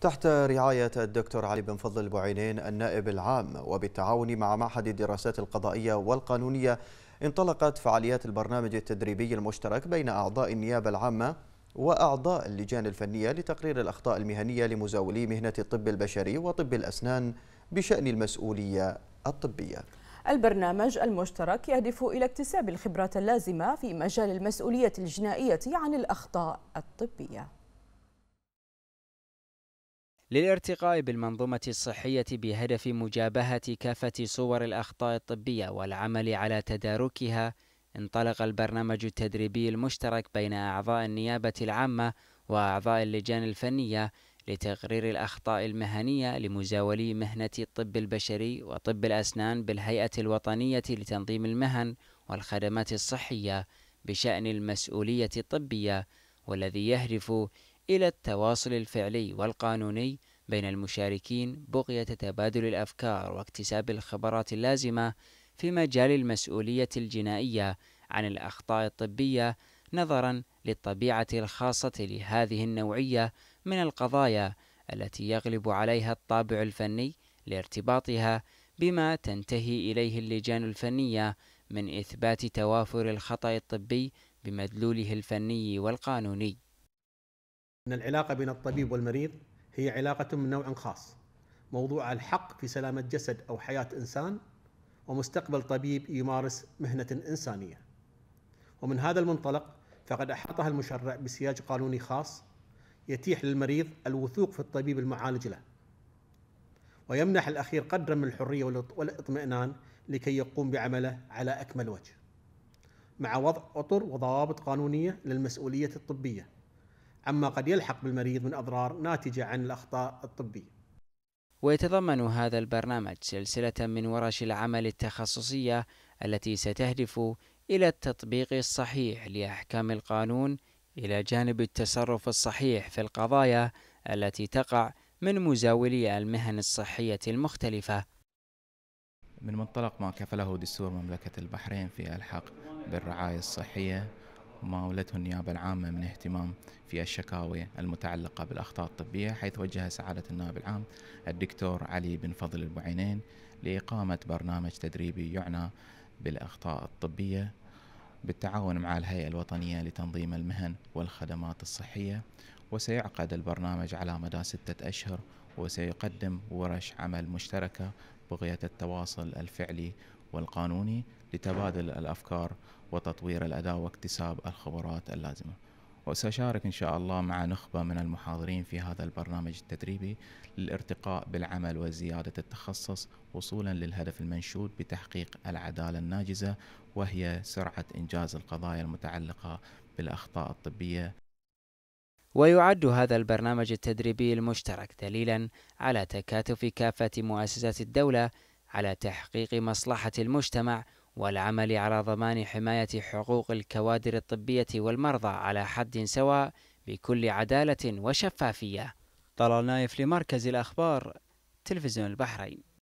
تحت رعاية الدكتور علي بن فضل البعينين النائب العام وبالتعاون مع معهد الدراسات القضائية والقانونية انطلقت فعاليات البرنامج التدريبي المشترك بين أعضاء النيابة العامة وأعضاء اللجان الفنية لتقرير الأخطاء المهنية لمزاولي مهنة الطب البشري وطب الأسنان بشأن المسؤولية الطبية البرنامج المشترك يهدف إلى اكتساب الخبرات اللازمة في مجال المسؤولية الجنائية عن الأخطاء الطبية للارتقاء بالمنظومة الصحية بهدف مجابهة كافة صور الأخطاء الطبية والعمل على تداركها انطلق البرنامج التدريبي المشترك بين أعضاء النيابة العامة وأعضاء اللجان الفنية لتقرير الأخطاء المهنية لمزاولي مهنة الطب البشري وطب الأسنان بالهيئة الوطنية لتنظيم المهن والخدمات الصحية بشأن المسؤولية الطبية والذي يهدف إلى التواصل الفعلي والقانوني بين المشاركين بغية تبادل الأفكار واكتساب الخبرات اللازمة في مجال المسؤولية الجنائية عن الأخطاء الطبية نظرا للطبيعة الخاصة لهذه النوعية من القضايا التي يغلب عليها الطابع الفني لارتباطها بما تنتهي إليه اللجان الفنية من إثبات توافر الخطأ الطبي بمدلوله الفني والقانوني أن العلاقة بين الطبيب والمريض هي علاقة من نوع خاص موضوع الحق في سلامة جسد أو حياة إنسان ومستقبل طبيب يمارس مهنة إنسانية ومن هذا المنطلق فقد أحاطها المشرع بسياج قانوني خاص يتيح للمريض الوثوق في الطبيب المعالج له ويمنح الأخير قدرا من الحرية والاطمئنان لكي يقوم بعمله على أكمل وجه مع وضع أطر وضوابط قانونية للمسؤولية الطبية عما قد يلحق بالمريض من أضرار ناتجة عن الأخطاء الطبية ويتضمن هذا البرنامج سلسلة من ورش العمل التخصصية التي ستهدف إلى التطبيق الصحيح لأحكام القانون إلى جانب التصرف الصحيح في القضايا التي تقع من مزاولي المهن الصحية المختلفة. من منطلق ما كفله دستور مملكة البحرين في الحق بالرعاية الصحية ومولته النيابة العامة من اهتمام في الشكاوي المتعلقة بالأخطاء الطبية حيث وجه سعادة النائب العام الدكتور علي بن فضل البعينين لإقامة برنامج تدريبي يعنى بالأخطاء الطبية بالتعاون مع الهيئة الوطنية لتنظيم المهن والخدمات الصحية وسيعقد البرنامج على مدى ستة أشهر وسيقدم ورش عمل مشتركة بغية التواصل الفعلي والقانوني لتبادل الأفكار وتطوير الأداء واكتساب الخبرات اللازمة وسأشارك إن شاء الله مع نخبة من المحاضرين في هذا البرنامج التدريبي للارتقاء بالعمل وزيادة التخصص وصولا للهدف المنشود بتحقيق العدالة الناجزة وهي سرعة إنجاز القضايا المتعلقة بالأخطاء الطبية ويعد هذا البرنامج التدريبي المشترك دليلا على تكاتف كافة مؤسسات الدولة على تحقيق مصلحة المجتمع والعمل على ضمان حماية حقوق الكوادر الطبية والمرضى على حد سواء بكل عدالة وشفافية طلال نايف لمركز الأخبار تلفزيون البحرين